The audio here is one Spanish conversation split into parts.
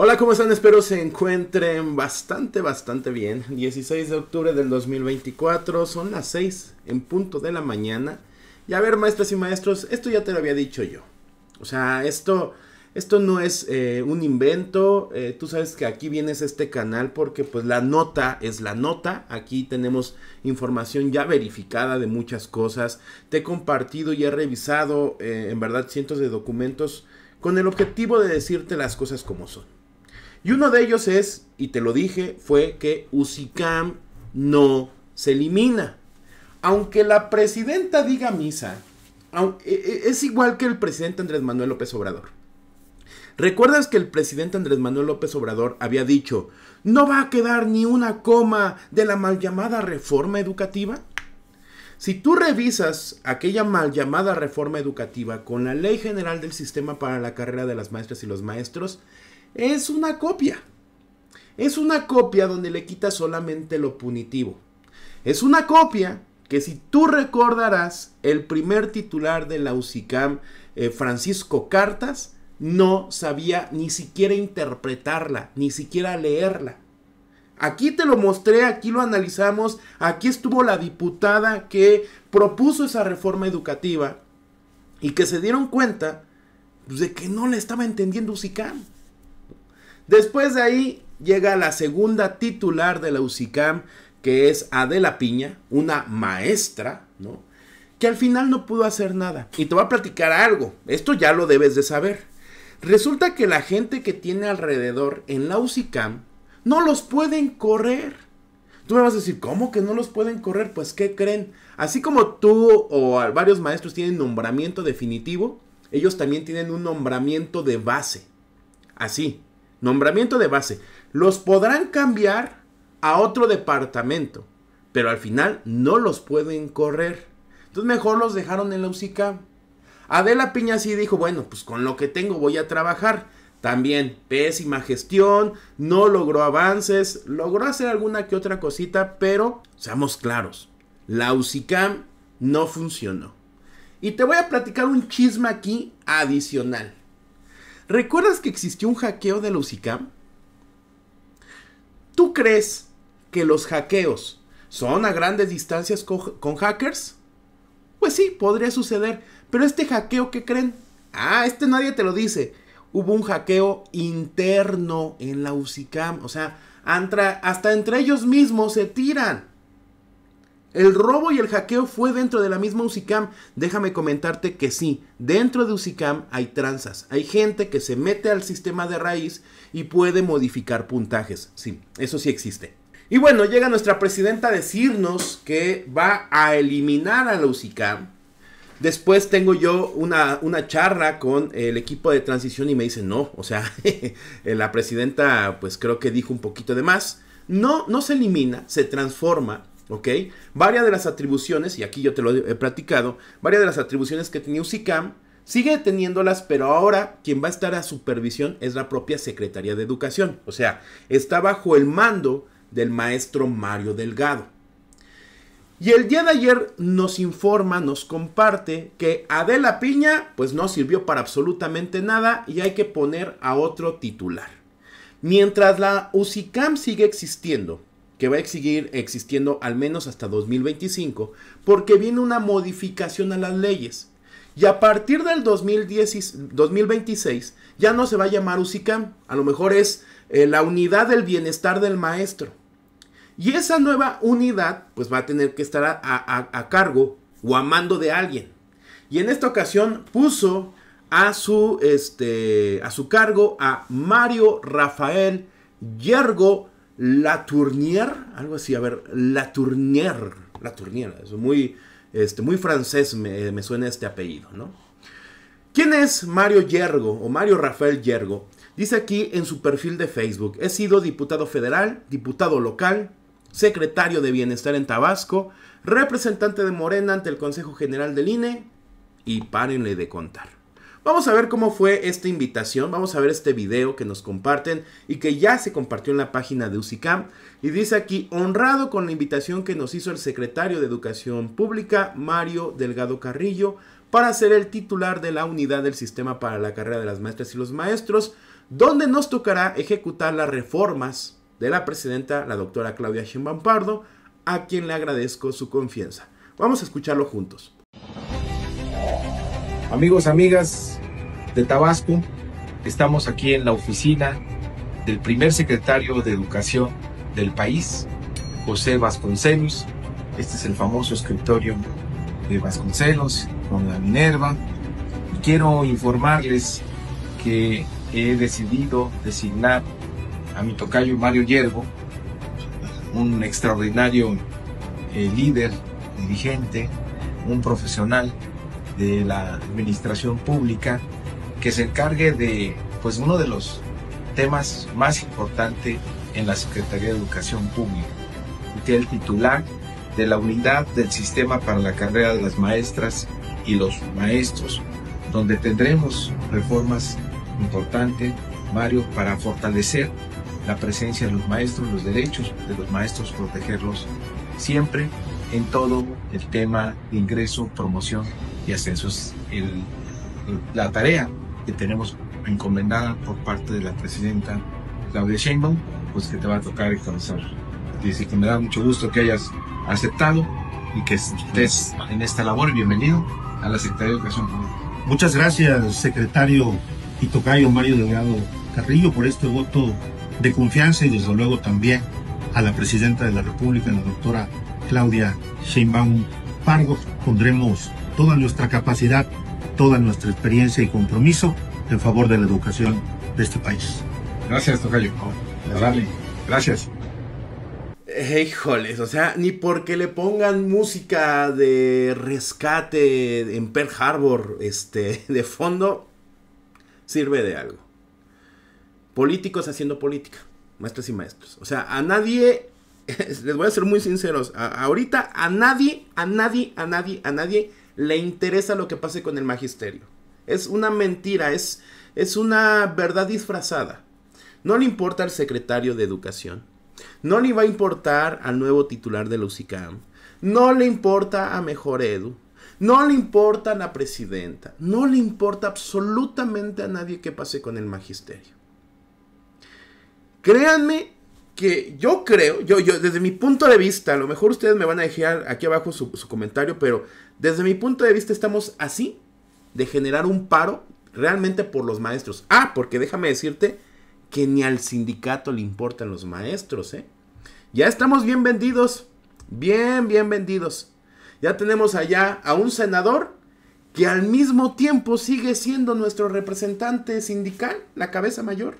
Hola, ¿cómo están? Espero se encuentren bastante, bastante bien. 16 de octubre del 2024, son las 6 en punto de la mañana. Y a ver, maestras y maestros, esto ya te lo había dicho yo. O sea, esto, esto no es eh, un invento. Eh, tú sabes que aquí vienes a este canal porque pues la nota es la nota. Aquí tenemos información ya verificada de muchas cosas. Te he compartido y he revisado eh, en verdad cientos de documentos con el objetivo de decirte las cosas como son. Y uno de ellos es, y te lo dije, fue que Usicam no se elimina. Aunque la presidenta diga misa, e, e, es igual que el presidente Andrés Manuel López Obrador. ¿Recuerdas que el presidente Andrés Manuel López Obrador había dicho, no va a quedar ni una coma de la mal llamada reforma educativa? Si tú revisas aquella mal llamada reforma educativa con la Ley General del Sistema para la Carrera de las Maestras y los Maestros, es una copia. Es una copia donde le quita solamente lo punitivo. Es una copia que si tú recordarás, el primer titular de la UCICAM, eh, Francisco Cartas, no sabía ni siquiera interpretarla, ni siquiera leerla. Aquí te lo mostré, aquí lo analizamos, aquí estuvo la diputada que propuso esa reforma educativa y que se dieron cuenta pues, de que no le estaba entendiendo UCICAM. Después de ahí llega la segunda titular de la UCICAM, que es Adela Piña, una maestra, ¿no? Que al final no pudo hacer nada. Y te voy a platicar algo, esto ya lo debes de saber. Resulta que la gente que tiene alrededor en la UCICAM no los pueden correr. Tú me vas a decir, ¿cómo que no los pueden correr? Pues, ¿qué creen? Así como tú o varios maestros tienen nombramiento definitivo, ellos también tienen un nombramiento de base. Así, nombramiento de base, los podrán cambiar a otro departamento, pero al final no los pueden correr. Entonces mejor los dejaron en la UCICAM. Adela Piña sí dijo, bueno, pues con lo que tengo voy a trabajar. También pésima gestión, no logró avances, logró hacer alguna que otra cosita, pero seamos claros, la UCICAM no funcionó. Y te voy a platicar un chisme aquí adicional. ¿Recuerdas que existió un hackeo de la UCICAM? ¿Tú crees que los hackeos son a grandes distancias con, hackers? Pues sí, podría suceder. Pero este hackeo, ¿qué creen? Ah, este nadie te lo dice. Hubo un hackeo interno en la UCICAM. O sea, hasta entre ellos mismos se tiran. El robo y el hackeo fue dentro de la misma UCICAM. Déjame comentarte que sí, dentro de UCICAM hay tranzas. Hay gente que se mete al sistema de raíz y puede modificar puntajes. Sí, eso sí existe. Y bueno, llega nuestra presidenta a decirnos que va a eliminar a la UCICAM. Después tengo yo una, una, charla con el equipo de transición y me dicen no. O sea, la presidenta pues creo que dijo un poquito de más. No, no se elimina, se transforma ¿ok? Varias de las atribuciones, y aquí yo te lo he platicado, varias de las atribuciones que tenía UCICAM sigue teniéndolas, pero ahora quien va a estar a supervisión es la propia Secretaría de Educación, o sea, está bajo el mando del maestro Mario Delgado. Y el día de ayer nos informa, nos comparte que Adela Piña pues no sirvió para absolutamente nada y hay que poner a otro titular. Mientras la UCICAM sigue existiendo, que va a seguir existiendo al menos hasta 2025, porque viene una modificación a las leyes. Y a partir del 2026 ya no se va a llamar UCICAM, a lo mejor es eh, la unidad del bienestar del maestro. Y esa nueva unidad pues va a tener que estar a, cargo o a mando de alguien. Y en esta ocasión puso a su, este, a su cargo a Mario Rafael Yergo la Tournier, algo así, a ver, La Tournier, La Tournier, es muy, este, muy francés me, me suena este apellido, ¿no? ¿Quién es Mario Yergo o Mario Rafael Yergo? Dice aquí en su perfil de Facebook, he sido diputado federal, diputado local, secretario de Bienestar en Tabasco, representante de Morena ante el Consejo General del INE y párenle de contar. Vamos a ver cómo fue esta invitación, vamos a ver este video que nos comparten y que ya se compartió en la página de UCICAM. Y dice aquí, honrado con la invitación que nos hizo el secretario de Educación Pública, Mario Delgado Carrillo, para ser el titular de la unidad del sistema para la carrera de las maestras y los maestros, donde nos tocará ejecutar las reformas de la presidenta, la doctora Claudia Sheinbaum a quien le agradezco su confianza. Vamos a escucharlo juntos. Amigos, amigas de Tabasco, estamos aquí en la oficina del primer secretario de Educación del país, José Vasconcelos. Este es el famoso escritorio de Vasconcelos con la Minerva. quiero informarles que he decidido designar a mi tocayo Mario Yergo, un extraordinario eh, líder, dirigente, un profesional de la administración pública que se encargue de pues uno de los temas más importantes en la Secretaría de Educación Pública, que el titular de la unidad del sistema para la carrera de las maestras y los maestros, donde tendremos reformas importantes, Mario, para fortalecer la presencia de los maestros, los derechos de los maestros, protegerlos siempre en todo el tema de ingreso, promoción y eso es la tarea que tenemos encomendada por parte de la presidenta Claudia Sheinbaum, pues que te va a tocar alcanzar. Dice que me da mucho gusto que hayas aceptado y que estés en esta labor. Bienvenido a la Secretaría de Educación Muchas gracias, secretario y tocayo Mario Delgado Carrillo, por este voto de confianza y desde luego también a la presidenta de la República, la doctora Claudia Sheinbaum Pargo. Pondremos toda nuestra capacidad, toda nuestra experiencia y compromiso en favor de la educación de este país. Gracias, Tocayo. Gracias. Híjoles, o sea, ni porque le pongan música de rescate en Pearl Harbor este, de fondo, sirve de algo. Políticos haciendo política, maestros y maestros. O sea, a nadie, les voy a ser muy sinceros, ahorita a nadie, a nadie, a nadie, a nadie le interesa lo que pase con el magisterio. Es una mentira, es, es una verdad disfrazada. No le importa al secretario de Educación. No le va a importar al nuevo titular de la No le importa a Mejor Edu. No le importa a la presidenta. No le importa absolutamente a nadie que pase con el magisterio. Créanme que yo creo, yo, yo, desde mi punto de vista, a lo mejor ustedes me van a dejar aquí abajo su, su comentario, pero desde mi punto de vista estamos así de generar un paro realmente por los maestros. Ah, porque déjame decirte que ni al sindicato le importan los maestros, ¿eh? Ya estamos bien vendidos, bien, bien vendidos. Ya tenemos allá a un senador que al mismo tiempo sigue siendo nuestro representante sindical, la cabeza mayor.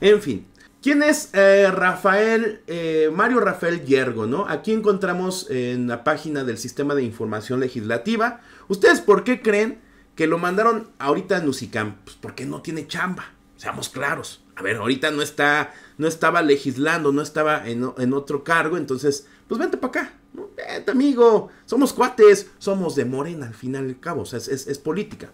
En fin, ¿Quién es eh, Rafael, eh, Mario Rafael Yergo? ¿no? Aquí encontramos en la página del Sistema de Información Legislativa. ¿Ustedes por qué creen que lo mandaron ahorita a NUSICAM? Pues porque no tiene chamba, seamos claros. A ver, ahorita no, está, no estaba legislando, no estaba en, otro cargo, entonces, pues vente para acá. Vente, amigo, somos cuates, somos de Morena al final y al cabo, o sea, es, política.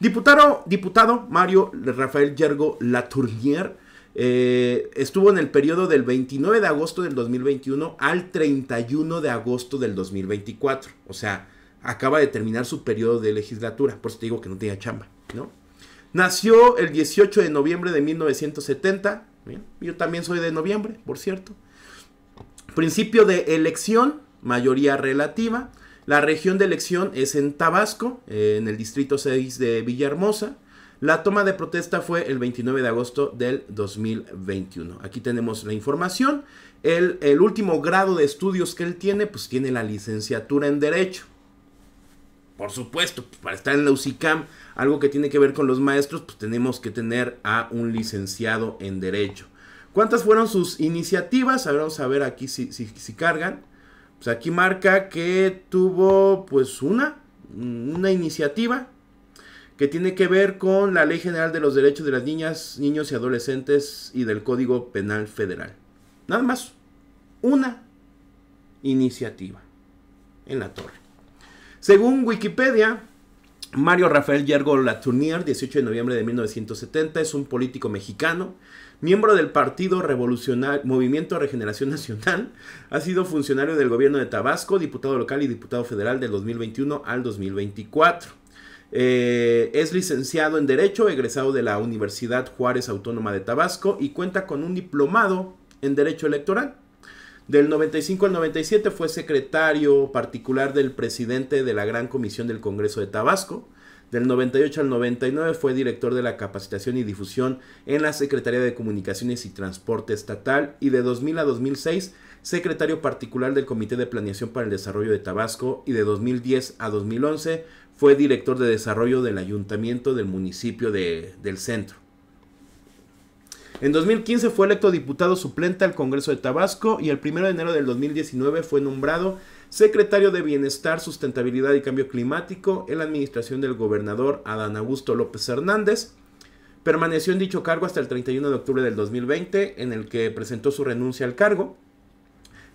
Diputado, diputado Mario Rafael Yergo Latournier eh, estuvo en el periodo del 29 de agosto del 2021 al 31 de agosto del 2024. O sea, acaba de terminar su periodo de legislatura. Por eso te digo que no tenía chamba, ¿no? Nació el 18 de noviembre de 1970. yo también soy de noviembre, por cierto. Principio de elección, mayoría relativa. La región de elección es en Tabasco, eh, en el distrito 6 de Villahermosa. La toma de protesta fue el 29 de agosto del 2021. Aquí tenemos la información. El, último grado de estudios que él tiene, pues tiene la licenciatura en Derecho. Por supuesto, pues, para estar en la UCICAM, algo que tiene que ver con los maestros, pues tenemos que tener a un licenciado en Derecho. ¿Cuántas fueron sus iniciativas? A ver, vamos a ver aquí si, si, si cargan. Pues aquí marca que tuvo pues una, una iniciativa que tiene que ver con la Ley General de los Derechos de las Niñas, Niños y Adolescentes y del Código Penal Federal. Nada más una iniciativa en la torre. Según Wikipedia, Mario Rafael Yergo Latournier, 18 de noviembre de 1970, es un político mexicano, miembro del Partido Revolucionario Movimiento Regeneración Nacional, ha sido funcionario del gobierno de Tabasco, diputado local y diputado federal del 2021 al 2024. Eh, es licenciado en Derecho, egresado de la Universidad Juárez Autónoma de Tabasco y cuenta con un diplomado en Derecho Electoral. Del 95 al 97 fue secretario particular del presidente de la Gran Comisión del Congreso de Tabasco. Del 98 al 99 fue director de la capacitación y difusión en la Secretaría de Comunicaciones y Transporte Estatal y de 2000 a 2006 secretario particular del Comité de Planeación para el Desarrollo de Tabasco y de 2010 a 2011 fue director de desarrollo del ayuntamiento del municipio de, del centro. En 2015 fue electo diputado suplente al Congreso de Tabasco y el 1 de enero del 2019 fue nombrado secretario de Bienestar, Sustentabilidad y Cambio Climático en la administración del gobernador Adán Augusto López Hernández. Permaneció en dicho cargo hasta el 31 de octubre del 2020, en el que presentó su renuncia al cargo.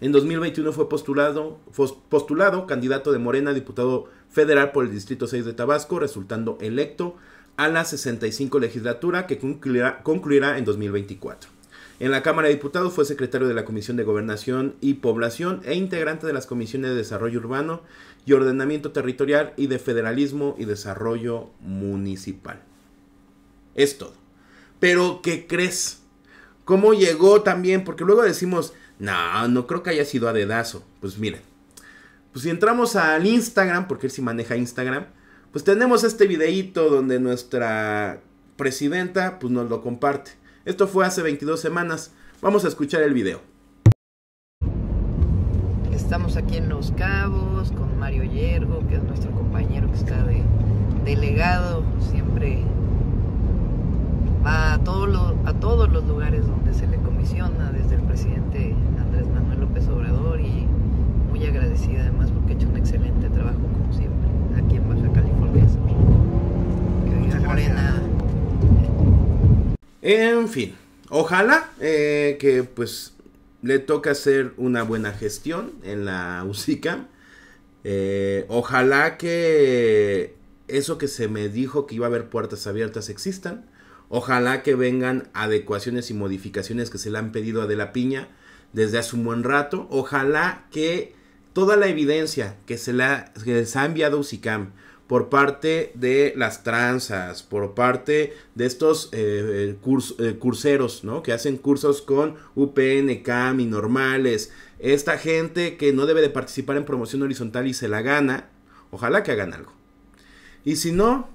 En 2021 fue postulado, postulado candidato de Morena, diputado federal por el Distrito 6 de Tabasco, resultando electo a la 65 legislatura que concluirá en 2024. En la Cámara de Diputados fue secretario de la Comisión de Gobernación y Población e integrante de las Comisiones de Desarrollo Urbano y Ordenamiento Territorial y de Federalismo y Desarrollo Municipal. Es todo. Pero, ¿qué crees? ¿Cómo llegó también? Porque luego decimos, no, no creo que haya sido a dedazo. Pues miren. Pues si entramos al Instagram, porque él sí maneja Instagram, pues tenemos este videíto donde nuestra presidenta pues nos lo comparte. Esto fue hace 22 semanas. Vamos a escuchar el video. Estamos aquí en Los Cabos con Mario Yergo, que es nuestro compañero que está de delegado, siempre va a, a todos los lugares donde se le comisiona desde el presidente muy agradecida además porque he hecho un excelente trabajo como siempre aquí en Baja California. Morena. En fin, ojalá eh, que pues le toque hacer una buena gestión en la UCICAM. Eh, ojalá que eso que se me dijo que iba a haber puertas abiertas existan. Ojalá que vengan adecuaciones y modificaciones que se le han pedido a De la Piña desde hace un buen rato. Ojalá que toda la evidencia que se, la, ha enviado a por parte de las tranzas, por parte de estos eh, eh, eh, curseros, ¿no? Que hacen cursos con UPN, CAM y normales. Esta gente que no debe de participar en promoción horizontal y se la gana, ojalá que hagan algo. Y si no,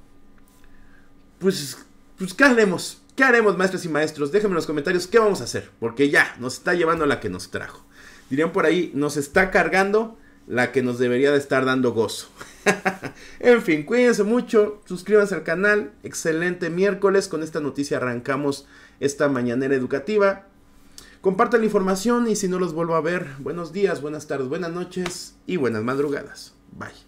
pues, pues ¿qué haremos? ¿Qué haremos, maestros y maestros? Déjenme en los comentarios qué vamos a hacer, porque ya nos está llevando a la que nos trajo dirían por ahí, nos está cargando la que nos debería de estar dando gozo. en fin, cuídense mucho, suscríbanse al canal, excelente miércoles, con esta noticia arrancamos esta mañanera educativa. Compartan la información y si no los vuelvo a ver, buenos días, buenas tardes, buenas noches y buenas madrugadas. Bye.